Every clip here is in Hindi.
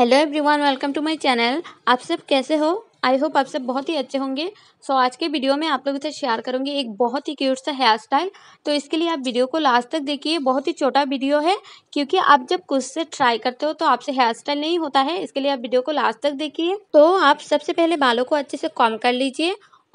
hello everyone welcome to my channel आप सब कैसे हो आई होप आप सब बहुत ही अच्छे होंगे सो so, आज के वीडियो में आप लोगों से शेयर करूंगी एक बहुत ही क्यूट सा हेयर स्टाइल तो इसके लिए आप वीडियो को लास्ट तक देखिए बहुत ही छोटा वीडियो है क्योंकि आप जब कुछ से ट्राई करते हो तो आपसे हेयर स्टाइल नहीं होता है इसके लिए आप वीडियो को लास्ट तक देखिए तो आप सबसे पहले बालों को अच्छे से कॉम कर लीजिए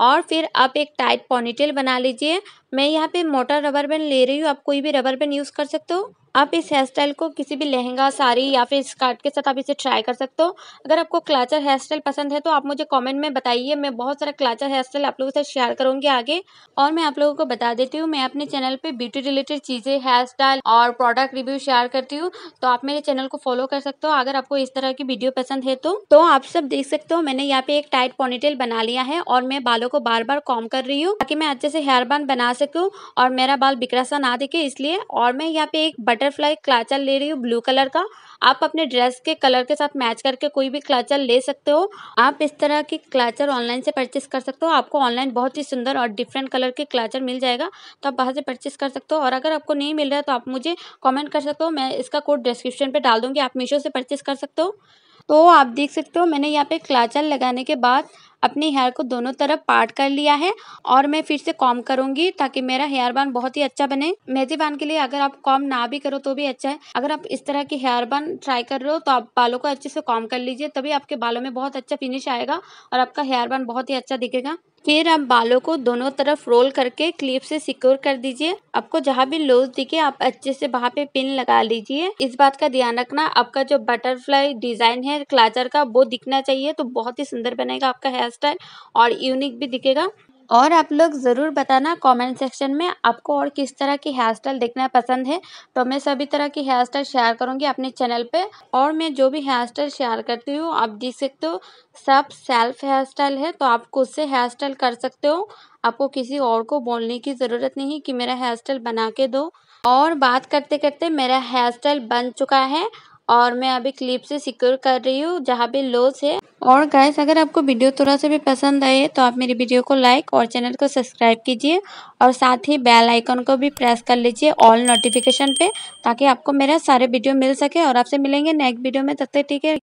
और फिर आप एक टाइट पॉनीटेल बना लीजिए मैं यहाँ पे मोटा रबर बैंड ले रही हूँ आप कोई भी रबर बैंड यूज़ कर सकते हो आप इस हेयर स्टाइल को किसी भी लहंगा साड़ी या फिर स्कर्ट के साथ आप इसे ट्राई कर सकते हो अगर आपको क्लाचर हेयर स्टाइल पसंद है तो आप मुझे कमेंट में बताइए मैं बहुत सारा क्लाचर हेयर स्टाइल आप लोगों से शेयर करूंगी आगे और मैं आप लोगों को बता देती हूँ मैं अपने चैनल पे ब्यूटी रिलेटेड चीज़ें हेयर स्टाइल और प्रोडक्ट रिव्यू शेयर करती हूँ तो आप मेरे चैनल को फॉलो कर सकते हो अगर आपको इस तरह की वीडियो पसंद है तो, तो आप सब देख सकते हो मैंने यहाँ पे एक टाइट पोनीटेल बना लिया है और मैं बालों को बार बार कॉम कर रही हूँ ताकि मैं अच्छे से हेयर बन बना सकूँ और मेरा बाल बिकरा सा ना दिखे इसलिए और मैं यहाँ पे एक बटन बटरफ्लाई क्लाचर ले रही हूँ ब्लू कलर का आप अपने ड्रेस के कलर के साथ मैच करके कोई भी क्लाचर ले सकते हो आप इस तरह की क्लाचर ऑनलाइन से परचेस कर सकते हो आपको ऑनलाइन बहुत ही सुंदर और डिफरेंट कलर के क्लाचर मिल जाएगा तो आप बाहर से परचेस कर सकते हो और अगर आपको नहीं मिल रहा है तो आप मुझे कॉमेंट कर सकते हो मैं इसका कोड डिस्क्रिप्शन पर डाल दूँगी आप मीशो से परचेस कर सकते हो तो आप देख सकते हो मैंने यहाँ पे क्लाचर लगाने के बाद अपनी हेयर को दोनों तरफ पार्ट कर लिया है और मैं फिर से कॉम करूंगी ताकि मेरा हेयर बन बहुत ही अच्छा बने मेथी बान के लिए अगर आप कॉम ना भी करो तो भी अच्छा है अगर आप इस तरह की हेयर बन ट्राई कर रहे हो तो आप बालों को अच्छे से कॉम कर लीजिए तभी आपके बालों में बहुत अच्छा फिनिश आएगा और आपका हेयर बन बहुत ही अच्छा दिखेगा फिर आप बालों को दोनों तरफ रोल करके क्लिप से सिक्योर कर दीजिए आपको जहाँ भी लूज दिखे आप अच्छे से वहाँ पे पिन लगा लीजिए इस बात का ध्यान रखना आपका जो बटरफ्लाई डिजाइन है क्लाचर का वो दिखना चाहिए तो बहुत ही सुंदर बनेगा आपका हेयर स्टाइल और यूनिक भी दिखेगा और आप लोग ज़रूर बताना कमेंट सेक्शन में आपको और किस तरह की हेयर स्टाइल देखना पसंद है तो मैं सभी तरह की हेयर स्टाइल शेयर करूँगी अपने चैनल पे और मैं जो भी हेयर स्टाइल शेयर करती हूँ आप देख सकते हो सब सेल्फ हेयर स्टाइल है तो आप खुद से हेयर स्टाइल कर सकते हो आपको किसी और को बोलने की ज़रूरत नहीं कि मेरा हेयर स्टाइल बना के दो और बात करते करते मेरा हेयर स्टाइल बन चुका है और मैं अभी क्लिप से सिक्योर कर रही हूँ जहाँ भी लॉस है और गाइस अगर आपको वीडियो थोड़ा सा भी पसंद आए तो आप मेरी वीडियो को लाइक और चैनल को सब्सक्राइब कीजिए और साथ ही बेल आइकन को भी प्रेस कर लीजिए ऑल नोटिफिकेशन पे ताकि आपको मेरा सारे वीडियो मिल सके और आपसे मिलेंगे नेक्स्ट वीडियो में तब तक ठीक है